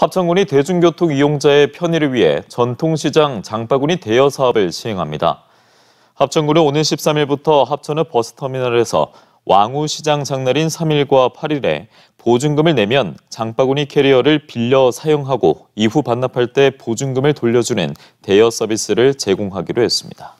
합천군이 대중교통 이용자의 편의를 위해 전통시장 장바구니 대여 사업을 시행합니다. 합천군은 오는 13일부터 합천의 버스터미널에서 왕우시장 장날인 3일과 8일에 보증금을 내면 장바구니 캐리어를 빌려 사용하고 이후 반납할 때 보증금을 돌려주는 대여 서비스를 제공하기로 했습니다.